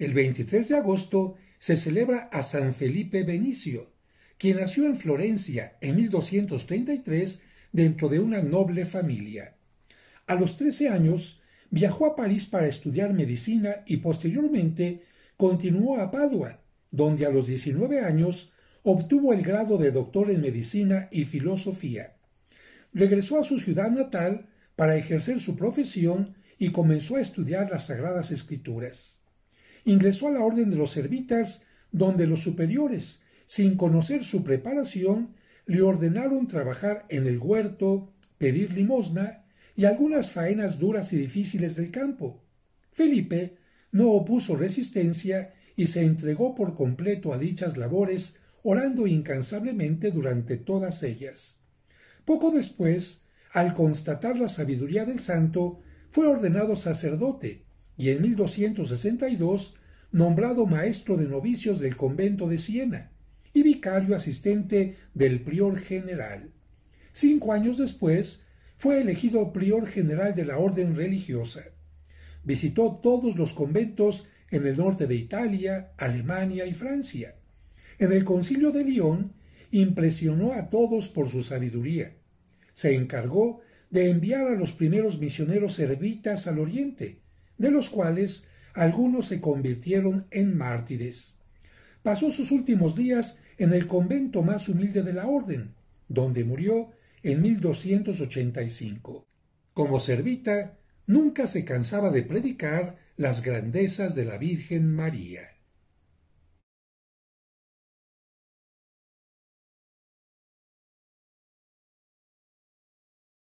El 23 de agosto se celebra a San Felipe Benicio, quien nació en Florencia en 1233 dentro de una noble familia. A los 13 años viajó a París para estudiar medicina y posteriormente continuó a Padua, donde a los 19 años obtuvo el grado de doctor en medicina y filosofía. Regresó a su ciudad natal para ejercer su profesión y comenzó a estudiar las Sagradas Escrituras ingresó a la orden de los servitas, donde los superiores, sin conocer su preparación, le ordenaron trabajar en el huerto, pedir limosna y algunas faenas duras y difíciles del campo. Felipe no opuso resistencia y se entregó por completo a dichas labores, orando incansablemente durante todas ellas. Poco después, al constatar la sabiduría del santo, fue ordenado sacerdote, y en 1262 nombrado maestro de novicios del convento de Siena y vicario asistente del prior general. Cinco años después, fue elegido prior general de la orden religiosa. Visitó todos los conventos en el norte de Italia, Alemania y Francia. En el concilio de Lyon impresionó a todos por su sabiduría. Se encargó de enviar a los primeros misioneros servitas al oriente, de los cuales algunos se convirtieron en mártires. Pasó sus últimos días en el convento más humilde de la orden, donde murió en 1285. Como servita, nunca se cansaba de predicar las grandezas de la Virgen María.